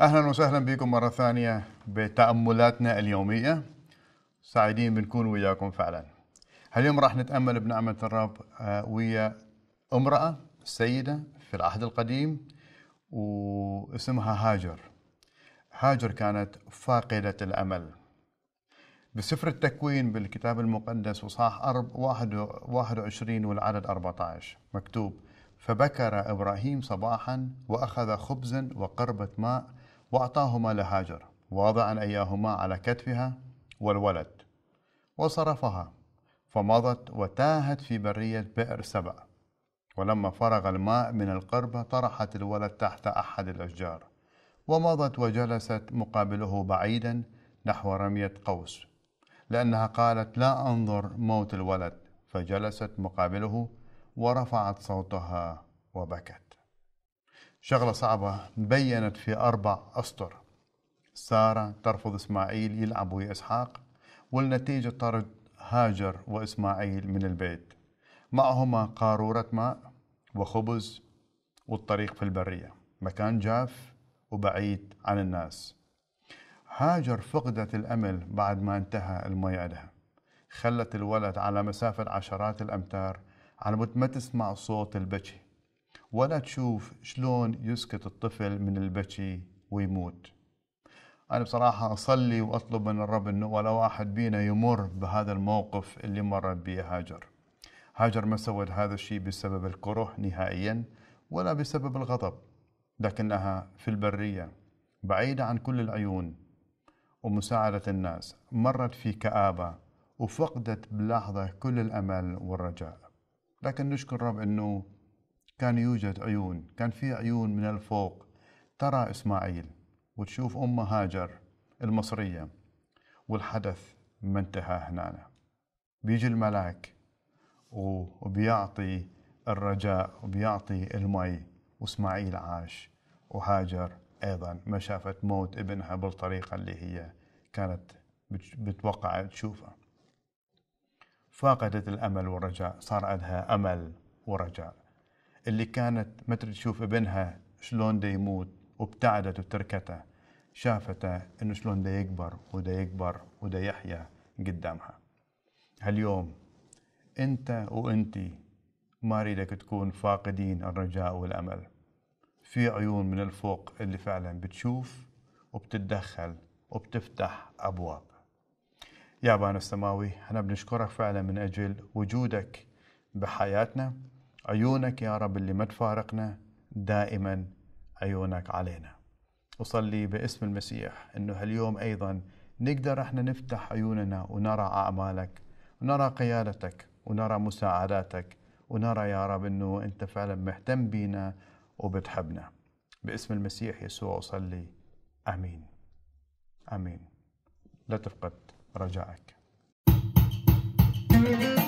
اهلا وسهلا بكم مره ثانيه بتاملاتنا اليوميه سعيدين بنكون وياكم فعلا اليوم راح نتامل بنعمه الرب آه، ويا امراه سيده في العهد القديم واسمها هاجر هاجر كانت فاقده الامل بسفر التكوين بالكتاب المقدس وصاح 21 والعدد 14 مكتوب فبكر ابراهيم صباحا واخذ خبزا وقربه ماء وأعطاهما لهاجر واضعا إياهما على كتفها والولد وصرفها فمضت وتاهت في برية بئر سبع ولما فرغ الماء من القربة طرحت الولد تحت أحد الأشجار ومضت وجلست مقابله بعيدا نحو رمية قوس لأنها قالت لا أنظر موت الولد فجلست مقابله ورفعت صوتها وبكت شغلة صعبة بينت في أربع أسطر سارة ترفض إسماعيل يلعب ويا إسحاق والنتيجة طرد هاجر وإسماعيل من البيت معهما قارورة ماء وخبز والطريق في البرية مكان جاف وبعيد عن الناس هاجر فقدت الأمل بعد ما انتهى المي لها خلت الولد على مسافة عشرات الأمتار على ما تسمع صوت البكي ولا تشوف شلون يسكت الطفل من البكي ويموت أنا بصراحة أصلي وأطلب من الرب أنه ولا واحد بينا يمر بهذا الموقف اللي مرت به هاجر هاجر ما سوت هذا الشيء بسبب الكره نهائيا ولا بسبب الغضب لكنها في البرية بعيدة عن كل العيون ومساعدة الناس مرت في كآبة وفقدت بلحظة كل الأمل والرجاء لكن نشكر الرب أنه كان يوجد عيون كان في عيون من الفوق ترى إسماعيل وتشوف أم هاجر المصرية والحدث ما انتهى هنا بيجي الملاك وبيعطي الرجاء وبيعطي المي واسماعيل عاش وهاجر ايضا ما شافت موت ابنها بالطريقه اللي هي كانت بتوقع تشوفها فقدت الامل والرجاء صار عندها امل ورجاء اللي كانت ما تريد تشوف ابنها شلون دا يموت وابتعدت وتركته شافته انه شلون دا يكبر ودا يكبر ودا يحيا قدامها هاليوم انت وانتي ما اريدك تكون فاقدين الرجاء والامل في عيون من الفوق اللي فعلا بتشوف وبتتدخل وبتفتح ابواب يا بانا السماوي احنا بنشكرك فعلا من اجل وجودك بحياتنا عيونك يا رب اللي ما تفارقنا دائما عيونك علينا أصلي باسم المسيح أنه هاليوم أيضا نقدر احنا نفتح عيوننا ونرى أعمالك ونرى قيادتك ونرى مساعداتك ونرى يا رب أنه أنت فعلا مهتم بينا وبتحبنا باسم المسيح يسوع أصلي آمين آمين لا تفقد رجائك thank you